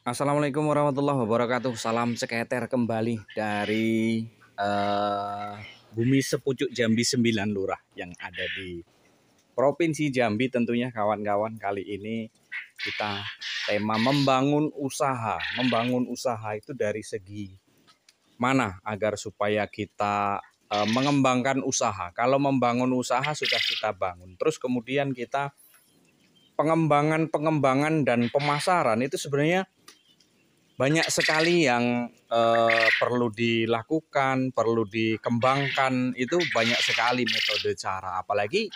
Assalamualaikum warahmatullahi wabarakatuh. Salam seketer kembali dari uh, Bumi Sepucuk Jambi 9 Lurah yang ada di Provinsi Jambi tentunya kawan-kawan. Kali ini kita tema membangun usaha. Membangun usaha itu dari segi mana agar supaya kita uh, mengembangkan usaha. Kalau membangun usaha sudah kita bangun. Terus kemudian kita pengembangan-pengembangan dan pemasaran itu sebenarnya banyak sekali yang uh, perlu dilakukan, perlu dikembangkan itu banyak sekali metode cara apalagi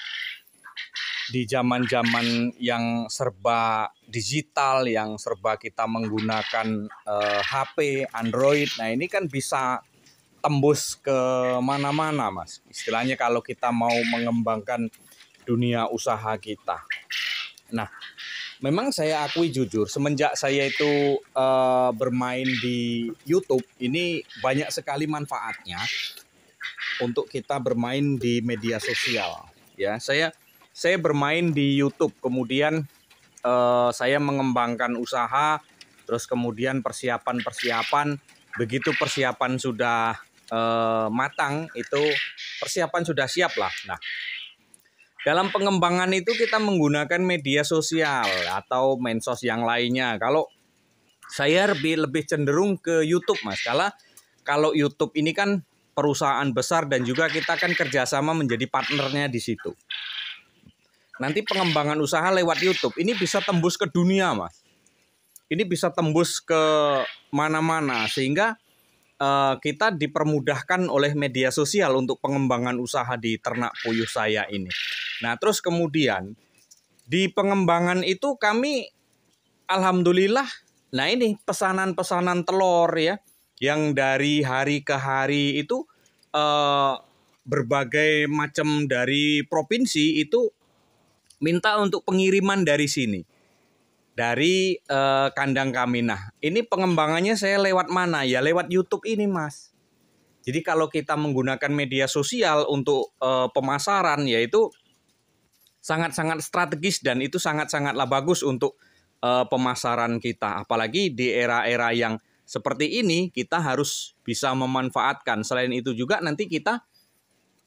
di zaman-zaman yang serba digital, yang serba kita menggunakan uh, eh, HP, Android. Nah, ini kan bisa tembus ke mana-mana, Mas. Istilahnya kalau kita mau mengembangkan dunia usaha kita. Nah, memang saya akui jujur semenjak saya itu uh, bermain di YouTube ini banyak sekali manfaatnya untuk kita bermain di media sosial ya saya saya bermain di YouTube kemudian uh, saya mengembangkan usaha terus kemudian persiapan-persiapan begitu persiapan sudah uh, matang itu persiapan sudah siap lah nah dalam pengembangan itu kita menggunakan media sosial atau mensos yang lainnya. Kalau saya lebih lebih cenderung ke YouTube, Mas. Kalau kalau YouTube ini kan perusahaan besar dan juga kita kan kerjasama menjadi partnernya di situ. Nanti pengembangan usaha lewat YouTube ini bisa tembus ke dunia, Mas. Ini bisa tembus ke mana-mana sehingga uh, kita dipermudahkan oleh media sosial untuk pengembangan usaha di ternak puyuh saya ini. Nah, terus kemudian di pengembangan itu kami alhamdulillah nah ini pesanan-pesanan telur ya yang dari hari ke hari itu uh, berbagai macam dari provinsi itu minta untuk pengiriman dari sini dari uh, kandang kami. Nah, ini pengembangannya saya lewat mana? Ya lewat YouTube ini, Mas. Jadi kalau kita menggunakan media sosial untuk uh, pemasaran yaitu sangat-sangat strategis dan itu sangat-sangatlah bagus untuk uh, pemasaran kita. Apalagi di era-era yang seperti ini kita harus bisa memanfaatkan. Selain itu juga nanti kita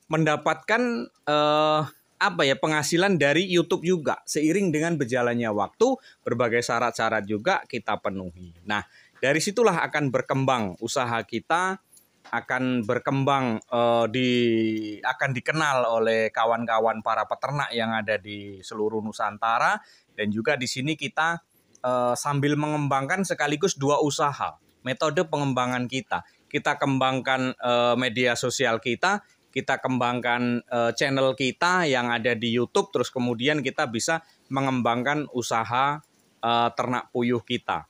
mendapatkan uh, apa ya penghasilan dari YouTube juga seiring dengan berjalannya waktu berbagai syarat-syarat juga kita penuhi. Nah, dari situlah akan berkembang usaha kita akan berkembang eh, di akan dikenal oleh kawan-kawan para peternak yang ada di seluruh Nusantara dan juga di sini kita eh, sambil mengembangkan sekaligus dua usaha metode pengembangan kita kita kembangkan eh, media sosial kita kita kembangkan uh, channel kita yang ada di YouTube terus kemudian kita bisa mengembangkan usaha uh, ternak puyuh kita.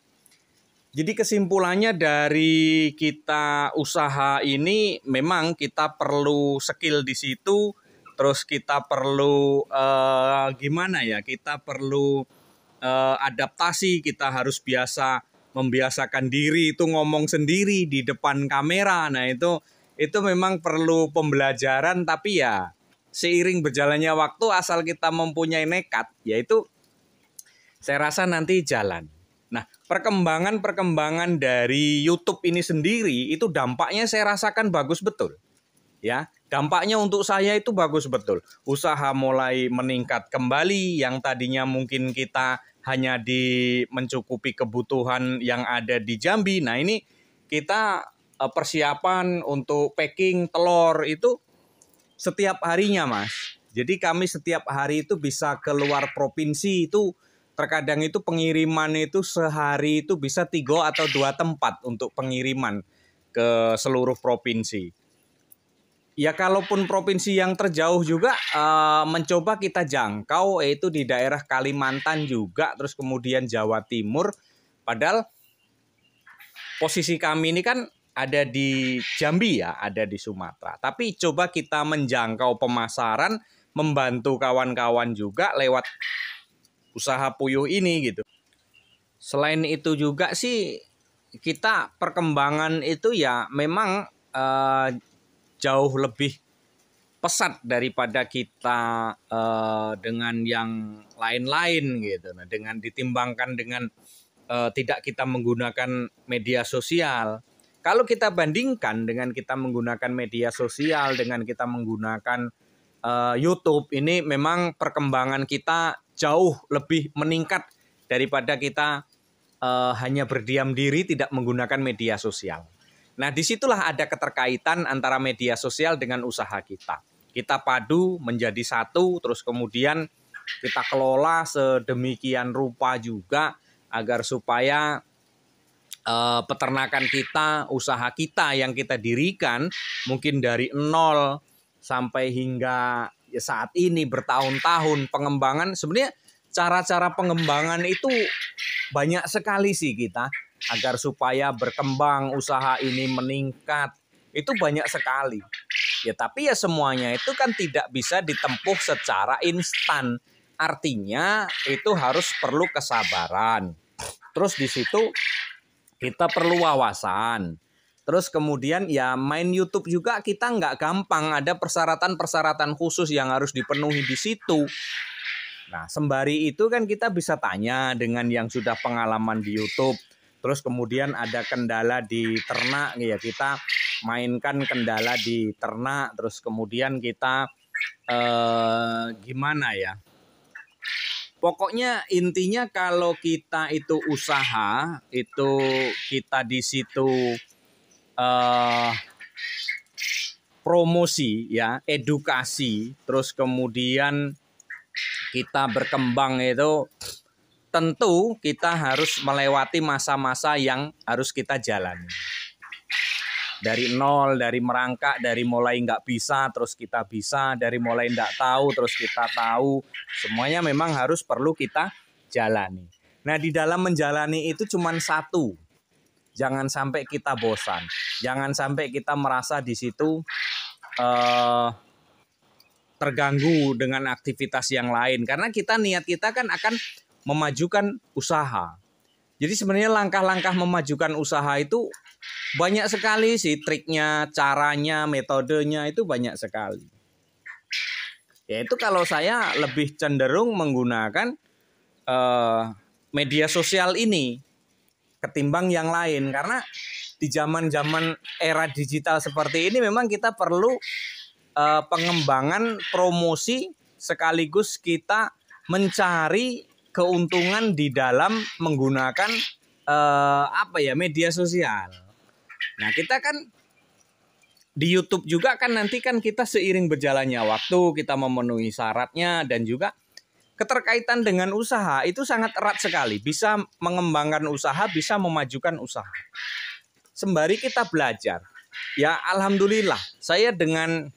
Jadi kesimpulannya dari kita usaha ini memang kita perlu skill di situ, terus kita perlu uh, gimana ya? Kita perlu uh, adaptasi, kita harus biasa membiasakan diri itu ngomong sendiri di depan kamera. Nah, itu itu memang perlu pembelajaran tapi ya seiring berjalannya waktu asal kita mempunyai nekat yaitu saya rasa nanti jalan. Nah, perkembangan-perkembangan dari YouTube ini sendiri itu dampaknya saya rasakan bagus betul. Ya, dampaknya untuk saya itu bagus betul. Usaha mulai meningkat kembali yang tadinya mungkin kita hanya di mencukupi kebutuhan yang ada di Jambi. Nah, ini kita Eh, persiapan untuk packing telur itu setiap harinya, Mas. Jadi kami setiap hari itu bisa keluar provinsi itu terkadang itu pengiriman itu sehari itu bisa tiga atau dua tempat untuk pengiriman ke seluruh provinsi. Ya kalaupun provinsi yang terjauh juga eh, mencoba kita jangkau yaitu di daerah Kalimantan juga terus kemudian Jawa Timur. Padahal posisi kami ini kan ada di Jambi ya, ada di Sumatera. Tapi coba kita menjangkau pemasaran, membantu kawan-kawan juga lewat usaha puyuh ini gitu. Selain itu juga sih kita perkembangan itu ya memang eh, jauh lebih pesat daripada kita eh, dengan yang lain-lain gitu. Nah, dengan ditimbangkan dengan eh, tidak kita menggunakan media sosial kalau kita bandingkan dengan kita menggunakan media sosial, dengan kita menggunakan uh, YouTube, ini memang perkembangan kita jauh lebih meningkat daripada kita uh, hanya berdiam diri tidak menggunakan media sosial. Nah, disitulah ada keterkaitan antara media sosial dengan usaha kita. Kita padu menjadi satu, terus kemudian kita kelola sedemikian rupa juga agar supaya uh, peternakan kita, usaha kita yang kita dirikan mungkin dari nol sampai hingga ya saat ini bertahun-tahun pengembangan sebenarnya cara-cara pengembangan itu banyak sekali sih kita agar supaya berkembang usaha ini meningkat itu banyak sekali ya tapi ya semuanya itu kan tidak bisa ditempuh secara instan artinya itu harus perlu kesabaran terus di situ kita perlu wawasan. Terus kemudian ya main YouTube juga kita nggak gampang. Ada persyaratan-persyaratan khusus yang harus dipenuhi di situ. Nah sembari itu kan kita bisa tanya dengan yang sudah pengalaman di YouTube. Terus kemudian ada kendala di ternak ya kita mainkan kendala di ternak. Terus kemudian kita eh, gimana ya? Pokoknya intinya kalau kita itu usaha, itu kita di situ uh, promosi ya, edukasi, terus kemudian kita berkembang itu tentu kita harus melewati masa-masa yang harus kita jalani dari nol, dari merangkak, dari mulai nggak bisa, terus kita bisa, dari mulai nggak tahu, terus kita tahu. Semuanya memang harus perlu kita jalani. Nah, di dalam menjalani itu cuma satu. Jangan sampai kita bosan. Jangan sampai kita merasa di situ eh, terganggu dengan aktivitas yang lain. Karena kita niat kita kan akan memajukan usaha. Jadi sebenarnya langkah-langkah memajukan usaha itu banyak sekali sih triknya, caranya, metodenya itu banyak sekali. Yaitu kalau saya lebih cenderung menggunakan uh, media sosial ini ketimbang yang lain karena di zaman-zaman era digital seperti ini memang kita perlu uh, pengembangan promosi sekaligus kita mencari keuntungan di dalam menggunakan uh, apa ya media sosial. Nah kita kan di YouTube juga kan nanti kan kita seiring berjalannya waktu kita memenuhi syaratnya dan juga keterkaitan dengan usaha itu sangat erat sekali bisa mengembangkan usaha bisa memajukan usaha sembari kita belajar ya alhamdulillah saya dengan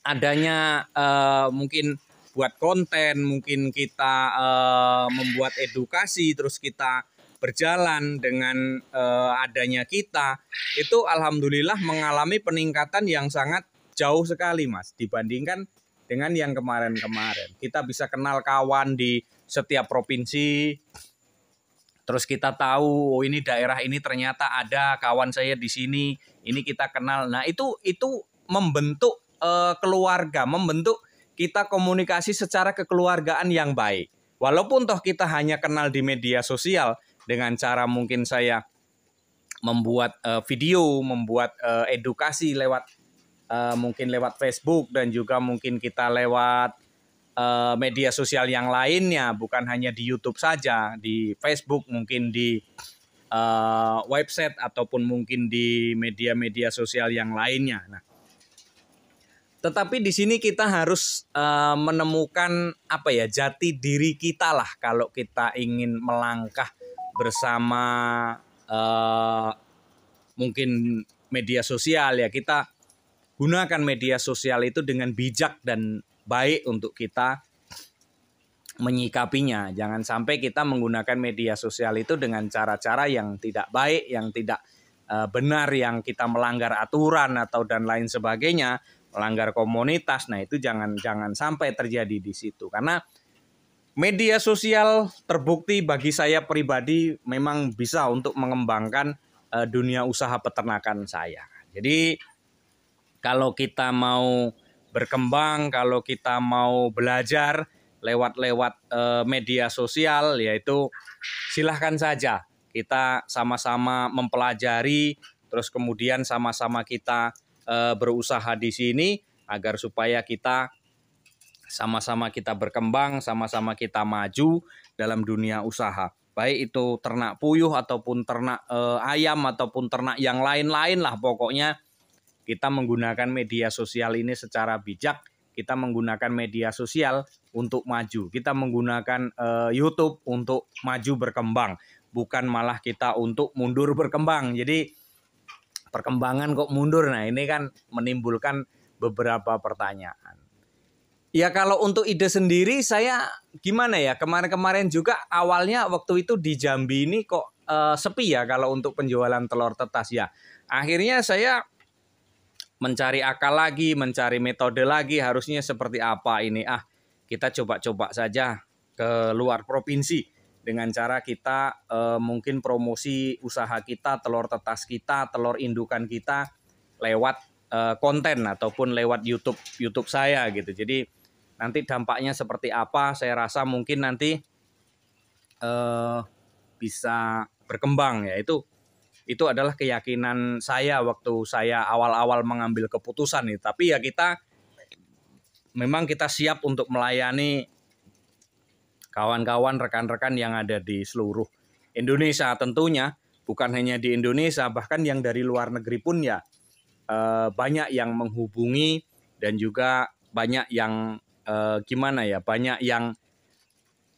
adanya uh, mungkin buat konten mungkin kita uh, membuat edukasi terus kita berjalan dengan uh, adanya kita itu alhamdulillah mengalami peningkatan yang sangat jauh sekali mas dibandingkan dengan yang kemarin-kemarin kita bisa kenal kawan di setiap provinsi terus kita tahu oh ini daerah ini ternyata ada kawan saya di sini ini kita kenal nah itu itu membentuk uh, keluarga membentuk kita komunikasi secara kekeluargaan yang baik walaupun toh kita hanya kenal di media sosial dengan cara mungkin saya membuat uh, video, membuat uh, edukasi lewat uh, mungkin lewat Facebook dan juga mungkin kita lewat uh, media sosial yang lainnya, bukan hanya di YouTube saja, di Facebook mungkin di uh, website ataupun mungkin di media-media sosial yang lainnya. Nah, tetapi di sini kita harus uh, menemukan apa ya jati diri kita lah kalau kita ingin melangkah bersama uh, mungkin media sosial ya kita gunakan media sosial itu dengan bijak dan baik untuk kita menyikapinya. Jangan sampai kita menggunakan media sosial itu dengan cara-cara yang tidak baik, yang tidak uh, benar, yang kita melanggar aturan atau dan lain sebagainya, melanggar komunitas. Nah, itu jangan jangan sampai terjadi di situ. Karena media sosial terbukti bagi saya pribadi memang bisa untuk mengembangkan uh, dunia usaha peternakan saya. Jadi kalau kita mau berkembang, kalau kita mau belajar lewat-lewat uh, media sosial yaitu silahkan saja kita sama-sama mempelajari terus kemudian sama-sama kita uh, berusaha di sini agar supaya kita sama-sama kita berkembang, sama-sama kita maju dalam dunia usaha. Baik itu ternak puyuh ataupun ternak e, ayam ataupun ternak yang lain-lain lah pokoknya kita menggunakan media sosial ini secara bijak, kita menggunakan media sosial untuk maju, kita menggunakan e, YouTube untuk maju berkembang, bukan malah kita untuk mundur berkembang. Jadi perkembangan kok mundur. Nah, ini kan menimbulkan beberapa pertanyaan. Ya kalau untuk ide sendiri saya gimana ya kemarin-kemarin juga awalnya waktu itu di Jambi ini kok uh, sepi ya kalau untuk penjualan telur tetas ya. Akhirnya saya mencari akal lagi, mencari metode lagi harusnya seperti apa ini. Ah, kita coba-coba saja ke luar provinsi dengan cara kita eh, mungkin promosi usaha kita, telur tetas kita, telur indukan kita lewat eh, konten ataupun lewat YouTube YouTube saya gitu. Jadi Nanti dampaknya seperti apa? Saya rasa mungkin nanti uh, bisa berkembang ya itu itu adalah keyakinan saya waktu saya awal-awal mengambil keputusan nih. Tapi ya kita memang kita siap untuk melayani kawan-kawan rekan-rekan yang ada di seluruh Indonesia tentunya bukan hanya di Indonesia bahkan yang dari luar negeri pun ya eh, banyak yang menghubungi dan juga banyak yang eh, gimana ya banyak yang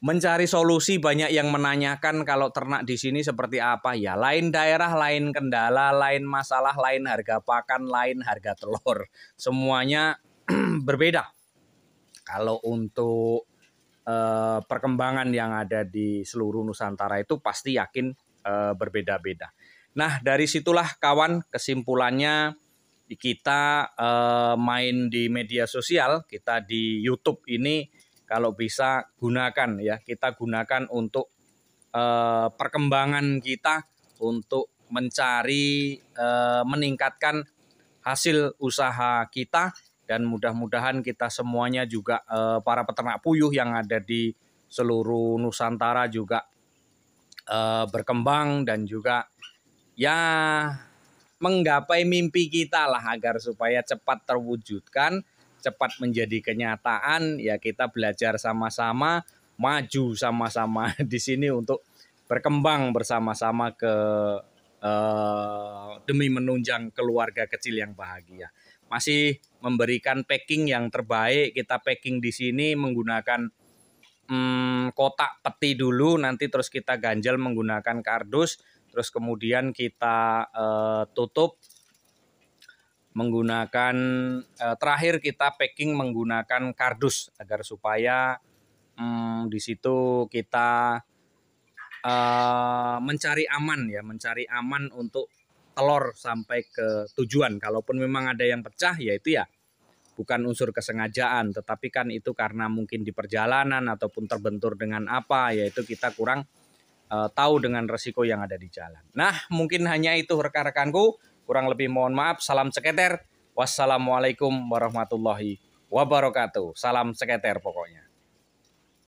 mencari solusi banyak yang menanyakan kalau ternak di sini seperti apa ya lain daerah lain kendala lain masalah lain harga pakan lain harga telur semuanya berbeda kalau untuk eh, perkembangan yang ada di seluruh Nusantara itu pasti yakin eh, berbeda-beda nah dari situlah kawan kesimpulannya kita uh, main di media sosial, kita di YouTube ini kalau bisa gunakan ya, kita gunakan untuk uh, perkembangan kita untuk mencari uh, meningkatkan hasil usaha kita dan mudah-mudahan kita semuanya juga uh, para peternak puyuh yang ada di seluruh Nusantara juga uh, berkembang dan juga ya menggapai mimpi kita lah agar supaya cepat terwujudkan, cepat menjadi kenyataan. Ya kita belajar sama-sama, maju sama-sama di sini untuk berkembang bersama-sama ke eh, demi menunjang keluarga kecil yang bahagia. Masih memberikan packing yang terbaik. Kita packing di sini menggunakan hmm, kotak peti dulu nanti terus kita ganjel menggunakan kardus Terus kemudian kita uh, tutup menggunakan uh, terakhir kita packing menggunakan kardus agar supaya um, di situ kita uh, mencari aman ya, mencari aman untuk telur sampai ke tujuan. Kalaupun memang ada yang pecah yaitu ya bukan unsur kesengajaan, tetapi kan itu karena mungkin di perjalanan ataupun terbentur dengan apa, yaitu kita kurang uh, tahu dengan resiko yang ada di jalan. Nah, mungkin hanya itu rekan-rekanku. Kurang lebih mohon maaf. Salam ceketer. Wassalamualaikum warahmatullahi wabarakatuh. Salam ceketer pokoknya.